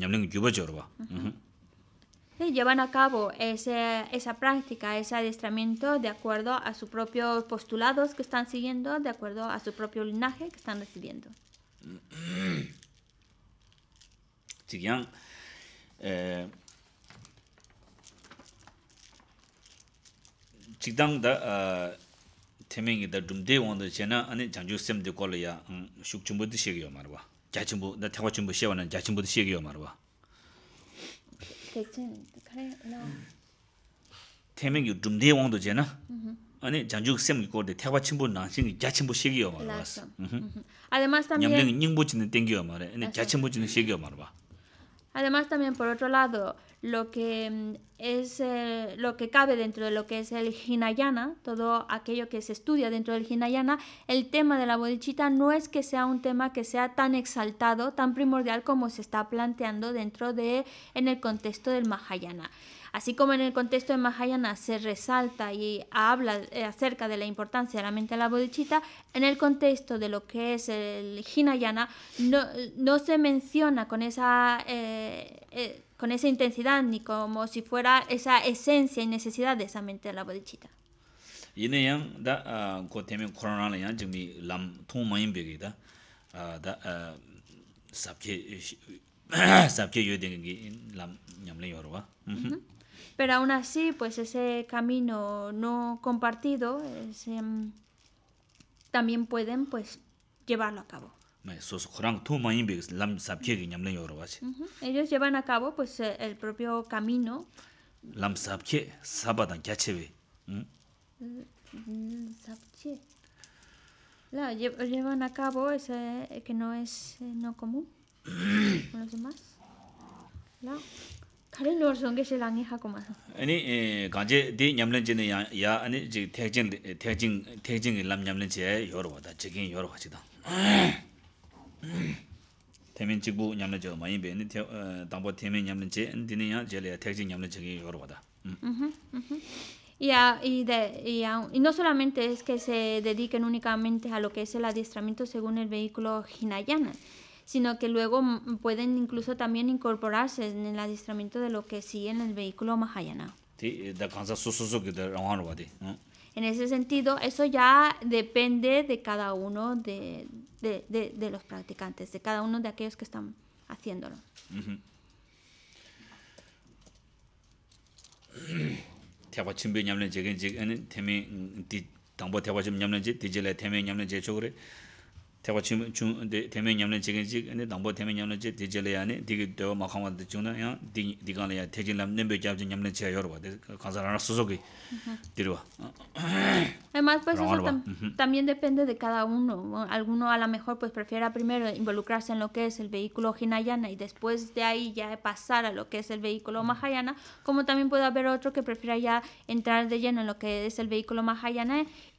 ñamling yuba chorba. Llevan a cabo ese, esa práctica, ese adiestramiento de acuerdo a sus propios postulados que están siguiendo, de acuerdo a su propio linaje que están recibiendo. Chigyang, eh, chigdang da eh, temingi da dumde wanda chena ane janju semde kola ya mm, shuk chumbo di shegiyo marwa. gyachimbu, 나 tengwa chimbu xewa na gyachimbu 말어 봐. yo marwa. Gyachin, kare, no. Temen yu 아니 wangdo je na, ane janjuk sem yu korde tengwa chimbu na xingi gyachimbu xege yo marwa. Además tamien... Nyamdengi 말어 봐. Además, también por otro lado, lo que mm, es eh, lo que cabe dentro de lo que es el Hinayana, todo aquello que se estudia dentro del Hinayana, el tema de la bodichita no es que sea un tema que sea tan exaltado, tan primordial como se está planteando dentro de en el contexto del Mahayana. Así como en el contexto de Mahayana se resalta y habla eh, acerca de la importancia de la mente de la bodhichitta, en el contexto de lo que es el Hinayana no, no se menciona con esa... Eh, eh, con esa intensidad ni como si fuera esa esencia y necesidad de esa mente de la bodhichitta. Pero aún así, pues ese camino no compartido mm, también pueden pues llevarlo a cabo. Ellos llevan a cabo pues e, el propio camino. Claro, llevan a cabo ese que no es eh, no común con los demás. La. kare nor songe she langi sino que luego pueden incluso también incorporarse en el adiestramiento de lo que sigue en el vehículo Mahayana. En ese sentido, eso ya depende de cada uno de, de, de, los practicantes, de cada uno de aquellos que están haciéndolo. Además, pues, también depende de cada uno. Alguno a lo mejor pues prefiera primero involucrarse en lo que es el vehículo Hinayana y después de ahí ya pasar a lo que es el vehículo Mahayana, como también puede haber otro que prefiera ya entrar de lleno en lo que es el vehículo Mahayana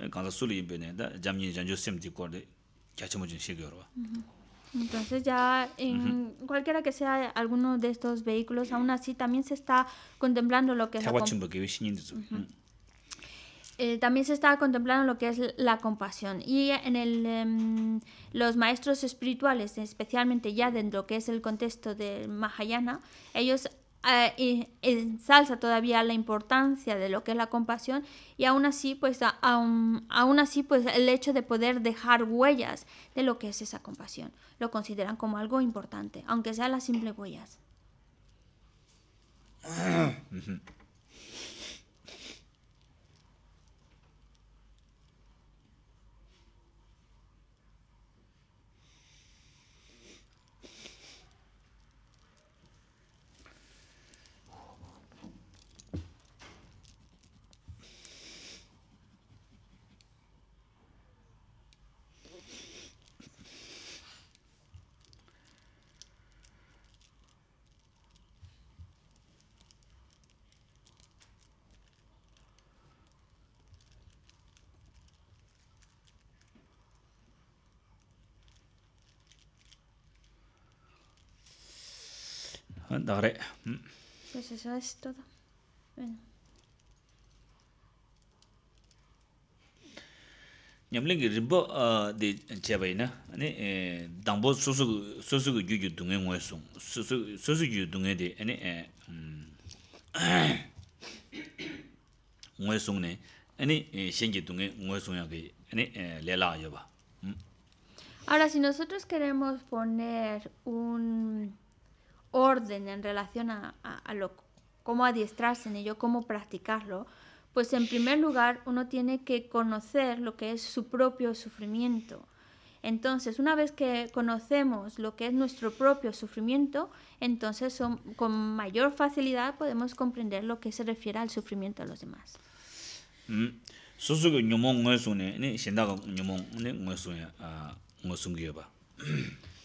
Entonces ya en cualquiera que sea alguno de estos vehículos, aún así también se está contemplando lo que es la eh, también se está contemplando lo que es la compasión y en el em, los maestros espirituales, especialmente ya dentro que es el contexto del Mahayana, ellos eh, ensalza todavía la importancia de lo que es la compasión y aún así pues aún, así pues el hecho de poder dejar huellas de lo que es esa compasión lo consideran como algo importante aunque sea las simples huellas daré. Mm. Pues eso es todo. Bueno. Nyamlingi rinpo ah, di chebayi na, eh, dangbo sosugu yuyu dungi nguwe sung, sosugu yuyu dungi di eh, mm, nguwe sung ne, eh, shenji dungi nguwe sung yagi lela yoba. Mm. Ahora, si nosotros queremos poner un orden en relación a, lo, cómo adiestrarse en ello, cómo practicarlo, pues en primer lugar uno tiene que conocer lo que es su propio sufrimiento. Entonces, una vez que conocemos lo que es nuestro propio sufrimiento, entonces con mayor facilidad podemos comprender lo que se refiere al sufrimiento de los demás. Mm.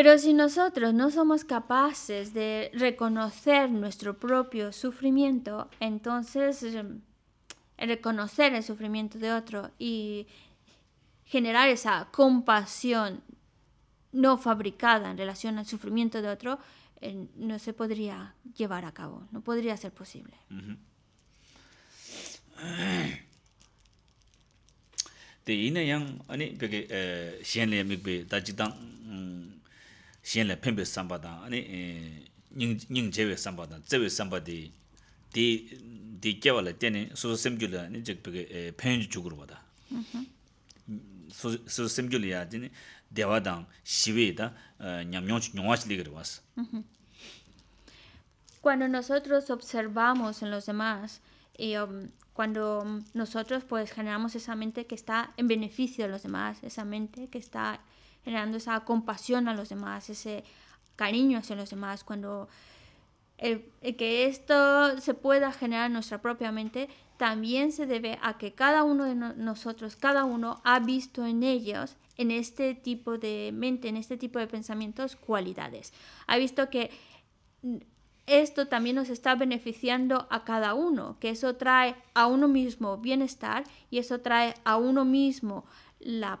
Pero si nosotros no somos capaces de reconocer nuestro propio sufrimiento, entonces em, reconocer el sufrimiento de otro y generar esa compasión no fabricada en relación al sufrimiento de otro, eh, no se podría llevar a cabo, no podría ser posible la penpe samba dan, ane eh, nying chewe samba dan, tsewe samba di, di kiawa la teni soso semgyu la jik peke eh, penyu chukuru wada. Soso semgyu la ya teni dewa dan, shiwe da eh, nyamnyon nyongwa chili wasa. Cuando nosotros observamos en los demás, y um, cuando nosotros pues generamos esa mente que está en beneficio de los demás, esa mente que está generando esa compasión a los demás, ese cariño hacia los demás, cuando que esto se pueda generar en nuestra propia mente, también se debe a que cada uno de nosotros, cada uno ha visto en ellos, en este tipo de mente, en este tipo de pensamientos, cualidades. Ha visto que esto también nos está beneficiando a cada uno, que eso trae a uno mismo bienestar y eso trae a uno mismo la,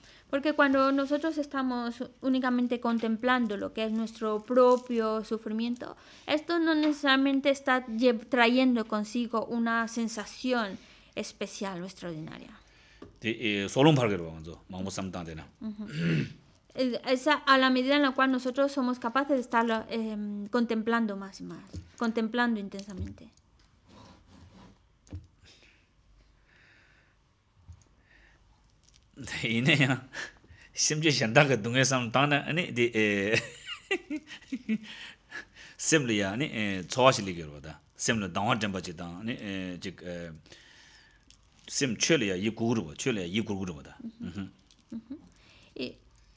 Porque cuando nosotros estamos únicamente contemplando lo que es nuestro propio sufrimiento, esto no necesariamente está trayendo consigo una sensación especial o extraordinaria. Esa, a la medida en la cual nosotros somos capaces de estar em, contemplando más y más, contemplando intensamente.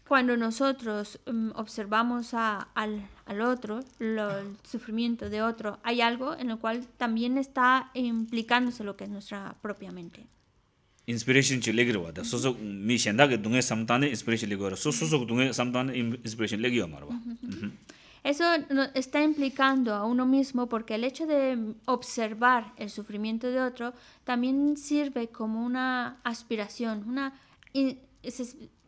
cuando nosotros um, observamos al, otro el sufrimiento de otro hay algo en lo cual también está implicándose lo que es nuestra propia mente inspiration e samtane e Eso está implicando a uno mismo porque el hecho de observar el sufrimiento de otro también sirve como una aspiración, una,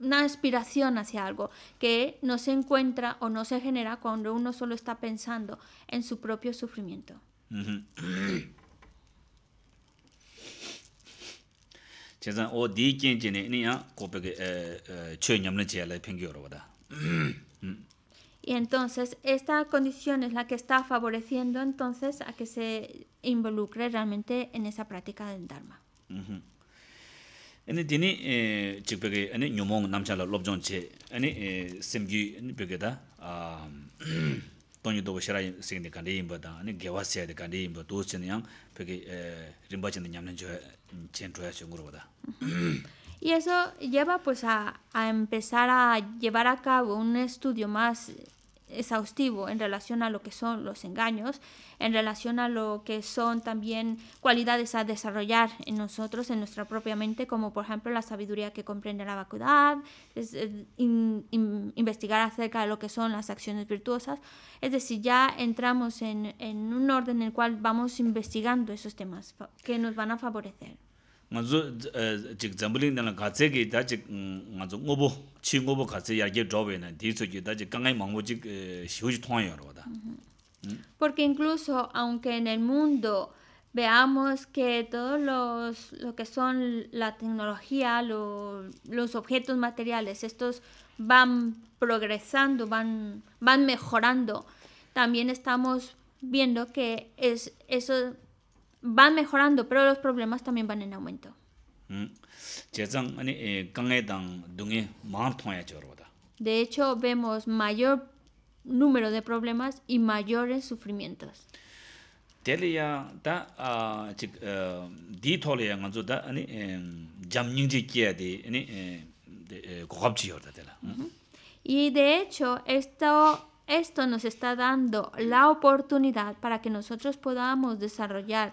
una aspiración hacia algo que no se encuentra o no se genera cuando uno solo está pensando en su propio sufrimiento. Y entonces esta condición es la que está favoreciendo entonces a que se involucre realmente en esa práctica del Dharma. Mm-hmm. Y eso lleva pues a, a empezar a llevar a cabo un estudio más exhaustivo en relación a lo que son los engaños, en relación a lo que son también cualidades a desarrollar en nosotros, en nuestra propia mente, como por ejemplo la sabiduría que comprende la vacuidad, eh, investigar acerca de lo que son las acciones virtuosas. Es decir, ya entramos en un orden en el cual vamos investigando esos temas que nos van a favorecer. Porque incluso, aunque en el mundo veamos que todos los, lo que son la tecnología, los objetos materiales, estos van progresando, van, van mejorando, también estamos viendo que es, eso van mejorando, pero los problemas también van en aumento. De hecho, vemos mayor número de problemas y mayores sufrimientos. Y de hecho, esto, esto nos está dando la oportunidad para que nosotros podamos desarrollar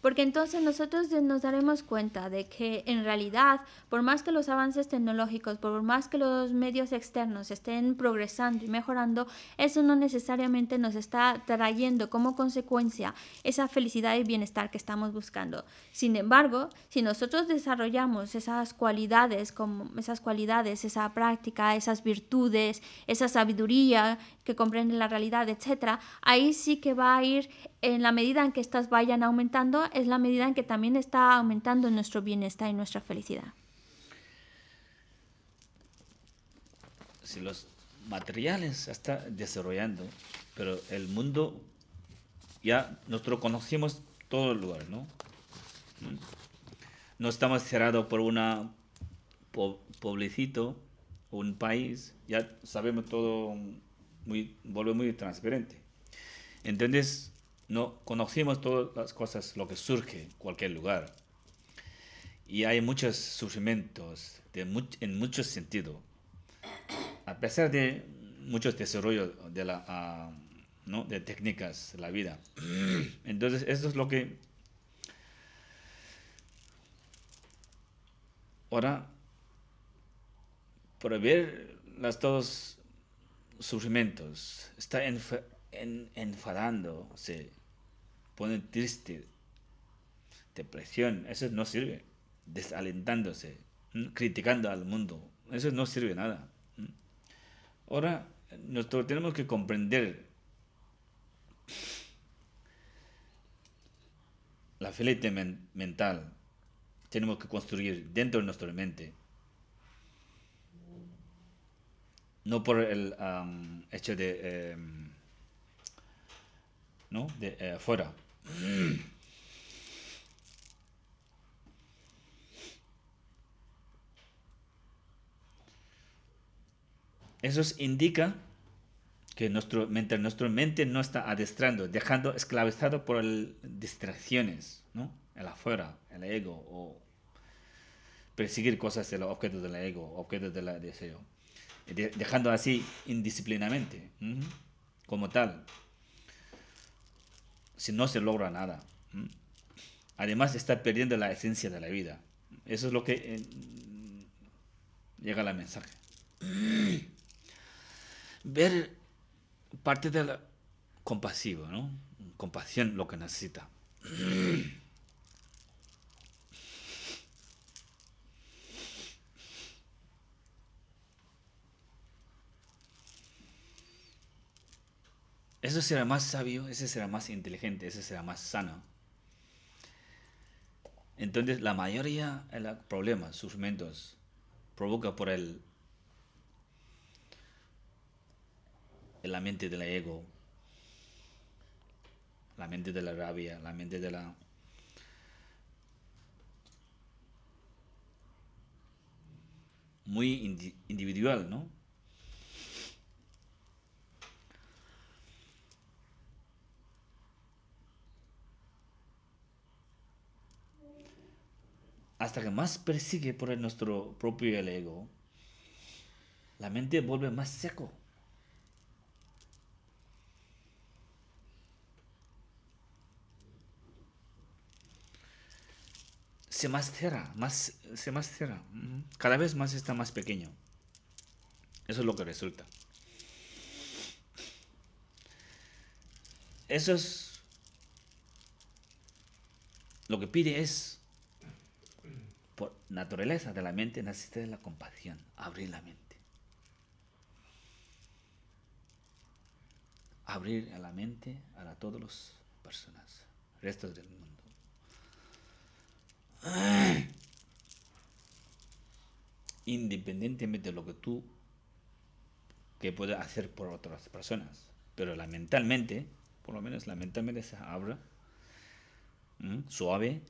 Porque entonces nosotros nos daremos cuenta de que en realidad, por más que los avances tecnológicos, por más que los medios externos estén progresando y mejorando, eso no necesariamente nos está trayendo como consecuencia esa felicidad y bienestar que estamos buscando. Sin embargo, si nosotros desarrollamos esa cualidades, como esas cualidades, esa práctica, esas virtudes, esa sabiduría que comprende la realidad, etcétera, ahí sí que va a ir en la medida en que estas vayan aumentando, es la medida en que también está aumentando nuestro bienestar y nuestra felicidad. Si los materiales se desarrollando, pero el mundo ya nosotros conocemos todo el lugar, ¿no? no estamos cerrados por una po pueblecito, un país, ya sabemos todo muy, vuelve muy transparente. Entonces, no conocemos todas las cosas, lo que surge en cualquier lugar. Y hay muchos sufrimientos en muchos sentidos. A pesar de muchos desarrollos de, la, ah, de técnicas de la vida. Entonces, eso es lo que Ahora, prohibir las dos sufrimientos está enfadándose, en, enfadando, se pone triste, depresión, eso no sirve, desalentándose, criticando al mundo, eso no sirve nada. Ahora, nosotros tenemos que comprender la felicidad mental tenemos que construir dentro de nuestra mente. No por el hecho de... Em, ¿No? De eh, fuera. Eso indica que nuestro, nuestra mente no está adestrando, dejando esclavizado por distracciones, el afuera, el ego, o perseguir cosas de los objetos del ego, objetos del deseo, dejando así indisciplinamente, como tal, si no se logra nada. Además está perdiendo la esencia de la vida. Eso es lo que eh, llega la mensaje. Ver parte del compasivo, ¿no? Compasión lo que necesita. Eso será más sabio, ese será más inteligente, ese será más sano. Entonces, la mayoría de los problemas, sufrimientos, provoca por el, la mente del ego, la mente de la rabia, la mente de la muy individual, ¿no? hasta que más persigue por nuestro propio ego, la mente vuelve más seco. Se más cierra, más, se más Cada vez más está más pequeño. Eso es lo que resulta. Eso es lo que pide es por naturaleza de la mente naciste de la compasión, abrir la mente. Abrir la mente a todas las personas, restos del mundo. Independientemente de lo que tú que puedas hacer por otras personas, pero lamentablemente por lo menos lamentablemente se abra, suave,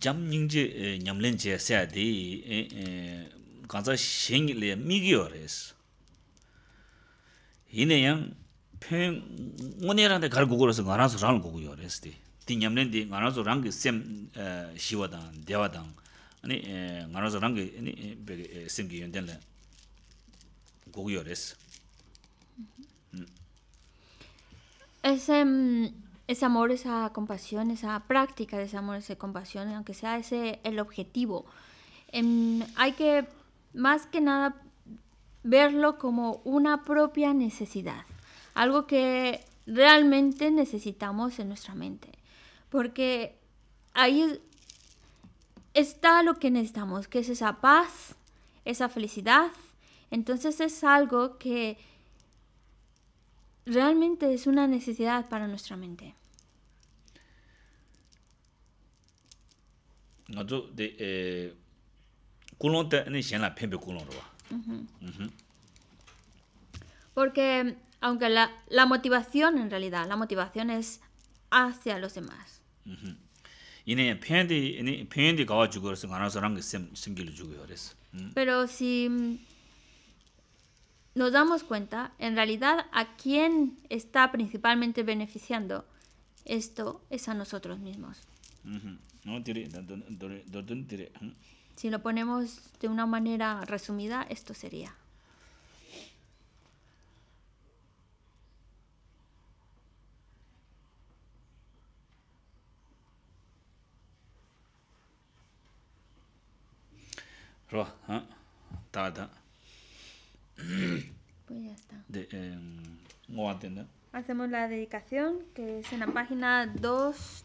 jam nying je eh, nyam len 미기오레스 sya di kanza eh, eh, sheng 가라서 mi gi yo res yin yang pen ngon 아니 rang de gar gu gu so ngara ese amor, esa compasión, esa práctica de ese amor, esa compasión, aunque sea ese el objetivo. Em, hay que, más que nada, verlo como una propia necesidad, algo que realmente necesitamos en nuestra mente, porque ahí está lo que necesitamos, que es esa paz, esa felicidad. Entonces es algo que realmente es una necesidad para nuestra mente. Eh, uhuh. Uhuh. Porque aunque la, la motivación en realidad, la motivación es hacia los demás. Pero si mm, nos damos cuenta, en realidad a quien está principalmente beneficiando esto es a nosotros mismos. Uhuh. Si lo ponemos de una manera resumida, esto sería. Pues ya está. De, eh, Hacemos la dedicación, que es en la página 2.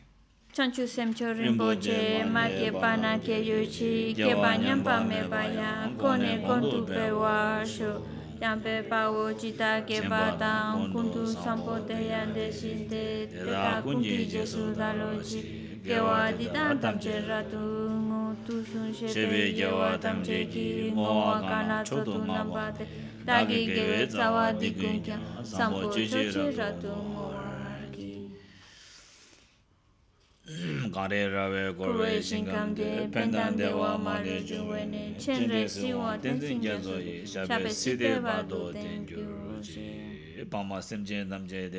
chanchu Semcho Rinpoche ma ke pana ke yuchi ke banyam pa me ba ya kone kon tu pe wa shu yan pa wo jita ke ba ta kun tu sam te yan kun ye je ke tu ngo tu te che be mo na te ta ge ge sa wa di qārē rāvē kūrē 펜단데와 kē pēntāṋ dēvā mārē chūvē nē chēn rē sī wā tēn tēn kē sōyī chāpē sī tē pātō tēn kē rō chē pāṁ mās tēm chē nāṁ chē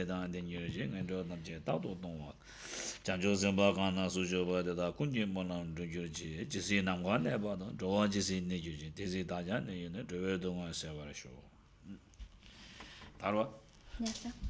dētāṋ dēn